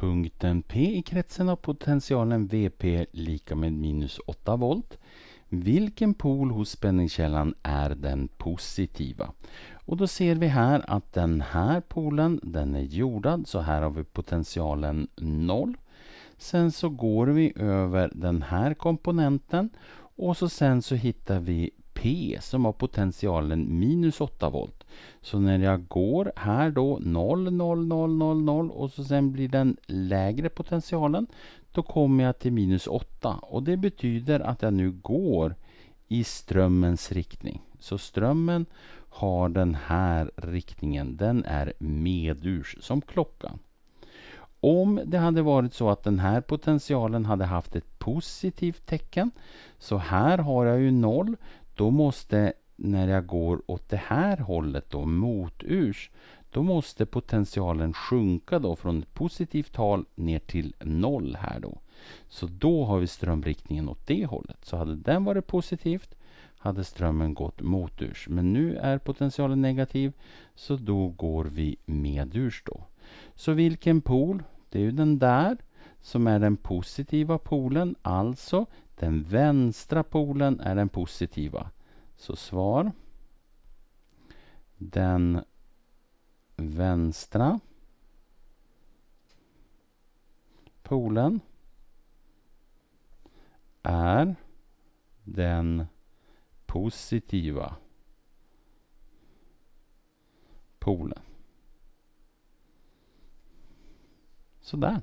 Punkten P i kretsen har potentialen Vp lika med minus 8 volt. Vilken pol hos spänningskällan är den positiva? Och då ser vi här att den här polen den är jordad så här har vi potentialen 0. Sen så går vi över den här komponenten och så sen så hittar vi som har potentialen minus 8 volt. Så när jag går här då 0, 0, 0, 0, 0 och så sen blir den lägre potentialen då kommer jag till minus 8 och det betyder att jag nu går i strömmens riktning. Så strömmen har den här riktningen, den är medurs som klockan. Om det hade varit så att den här potentialen hade haft ett positivt tecken så här har jag ju 0 då måste, när jag går åt det här hållet då, moturs, då måste potentialen sjunka då från ett positivt tal ner till noll här då. Så då har vi strömriktningen åt det hållet. Så hade den varit positivt hade strömmen gått moturs. Men nu är potentialen negativ så då går vi medurs då. Så vilken pol? Det är ju den där som är den positiva polen, alltså den vänstra polen är den positiva. Så svar. Den vänstra polen är den positiva polen. Sådär.